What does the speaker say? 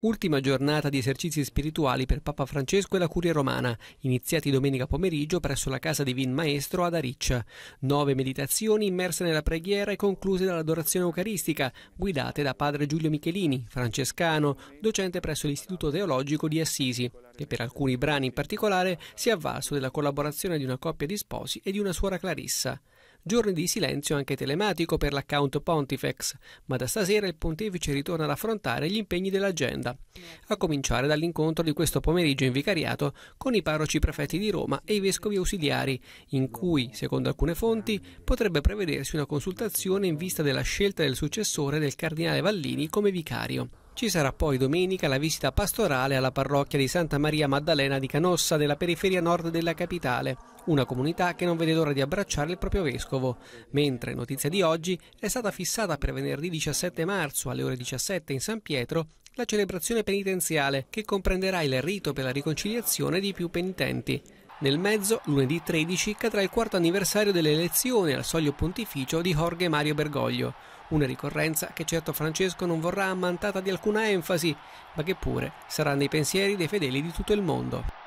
Ultima giornata di esercizi spirituali per Papa Francesco e la Curia Romana, iniziati domenica pomeriggio presso la casa Divin Maestro ad Ariccia. Nove meditazioni immerse nella preghiera e concluse dall'adorazione eucaristica, guidate da padre Giulio Michelini, francescano, docente presso l'Istituto Teologico di Assisi, che per alcuni brani in particolare si è avvalso della collaborazione di una coppia di sposi e di una suora Clarissa. Giorni di silenzio anche telematico per l'account Pontifex, ma da stasera il pontefice ritorna ad affrontare gli impegni dell'agenda, a cominciare dall'incontro di questo pomeriggio in vicariato con i parroci prefetti di Roma e i vescovi ausiliari, in cui, secondo alcune fonti, potrebbe prevedersi una consultazione in vista della scelta del successore del cardinale Vallini come vicario. Ci sarà poi domenica la visita pastorale alla parrocchia di Santa Maria Maddalena di Canossa nella periferia nord della capitale, una comunità che non vede l'ora di abbracciare il proprio vescovo, mentre notizia di oggi è stata fissata per venerdì 17 marzo alle ore 17 in San Pietro la celebrazione penitenziale che comprenderà il rito per la riconciliazione di più penitenti. Nel mezzo, lunedì 13, cadrà il quarto anniversario dell'elezione al soglio pontificio di Jorge Mario Bergoglio, una ricorrenza che certo Francesco non vorrà ammantata di alcuna enfasi, ma che pure sarà nei pensieri dei fedeli di tutto il mondo.